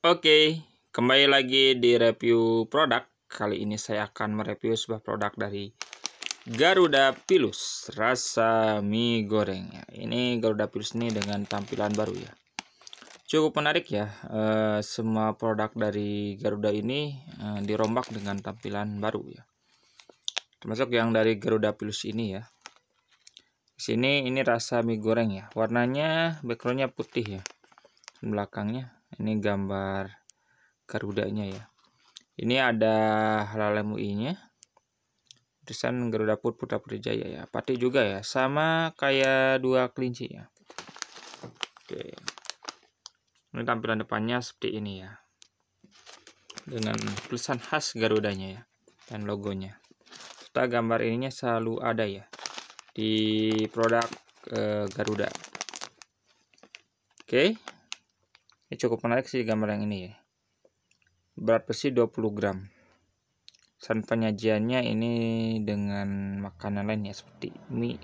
Oke, kembali lagi di review produk. Kali ini saya akan mereview sebuah produk dari Garuda Pilus rasa mie goreng. Ya, ini Garuda Pilus ini dengan tampilan baru ya. Cukup menarik ya. Eh, semua produk dari Garuda ini eh, dirombak dengan tampilan baru ya. Termasuk yang dari Garuda Pilus ini ya. Di sini ini rasa mie goreng ya. Warnanya backgroundnya putih ya. Belakangnya ini gambar garudanya ya ini ada halal mui nya tulisan Garuda Put Putra Putri ya pati juga ya sama kayak dua kelinci ya oke ini tampilan depannya seperti ini ya dengan tulisan khas Garudanya ya dan logonya Kita gambar ininya selalu ada ya di produk e, Garuda oke ini cukup menarik sih gambar yang ini ya. Berat besi 20 gram. Dan penyajiannya ini dengan makanan lain ya seperti mie.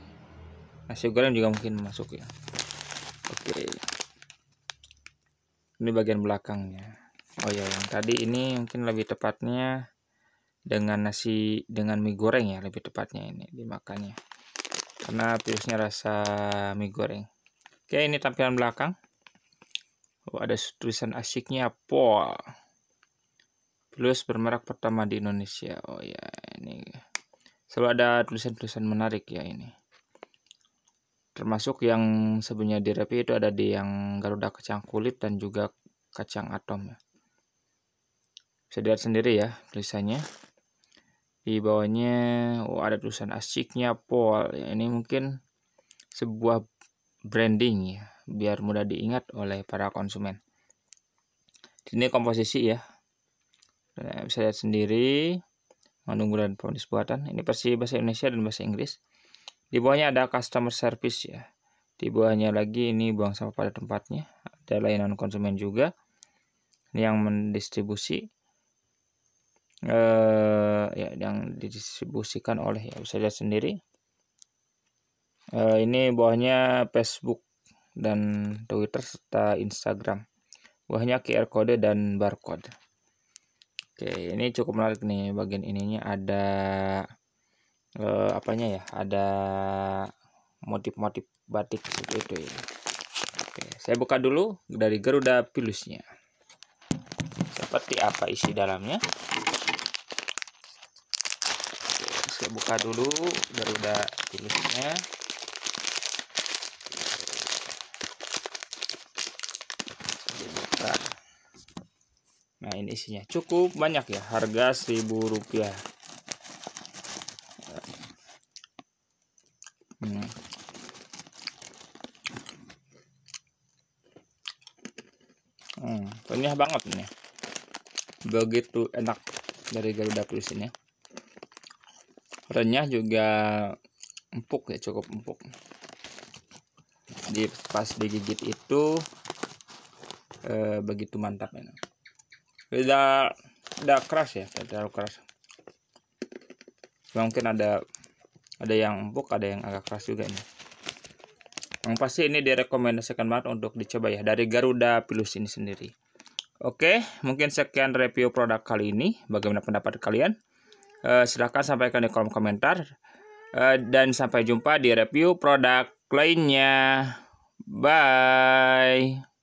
Nasi goreng juga mungkin masuk ya. Oke. Ini bagian belakangnya. Oh ya, yang tadi ini mungkin lebih tepatnya dengan nasi dengan mie goreng ya lebih tepatnya ini dimakannya. Karena virusnya rasa mie goreng. Oke, ini tampilan belakang. Oh, ada tulisan asiknya po Plus bermerek pertama di Indonesia. Oh ya, ini selalu ada tulisan-tulisan menarik ya ini. Termasuk yang sebenarnya di Repi itu ada di yang Garuda kacang kulit dan juga kacang atom ya. Bisa dilihat sendiri ya tulisannya. Di bawahnya oh ada tulisan asiknya Pol. Ya, ini mungkin sebuah branding ya, biar mudah diingat oleh para konsumen. Ini komposisi ya. Nah, bisa lihat sendiri mengandung dan produk buatan. Ini versi bahasa Indonesia dan bahasa Inggris. Di bawahnya ada customer service ya. Di bawahnya lagi ini buang sampah pada tempatnya. Ada layanan konsumen juga Ini yang mendistribusi eh, ya yang didistribusikan oleh ya bisa lihat sendiri Uh, ini buahnya Facebook dan Twitter serta Instagram. Buahnya QR code dan barcode. Oke, ini cukup menarik nih bagian ininya ada uh, apanya ya? Ada motif-motif batik seperti itu ya. Oke, saya buka dulu dari Garuda Pilusnya. Seperti apa isi dalamnya? Oke, saya buka dulu Garuda Pilusnya. nah ini isinya cukup banyak ya harga seribu rupiah hmm. Hmm, renyah banget ini begitu enak dari Garuda Plus ini renyah juga empuk ya cukup empuk di pas digigit itu eh, begitu mantap enak tidak tidak keras ya tidak terlalu keras mungkin ada ada yang empuk ada yang agak keras juga ini yang pasti ini direkomendasikan banget untuk dicoba ya dari Garuda Pilus ini sendiri oke mungkin sekian review produk kali ini bagaimana pendapat kalian eh, silahkan sampaikan di kolom komentar eh, dan sampai jumpa di review produk lainnya bye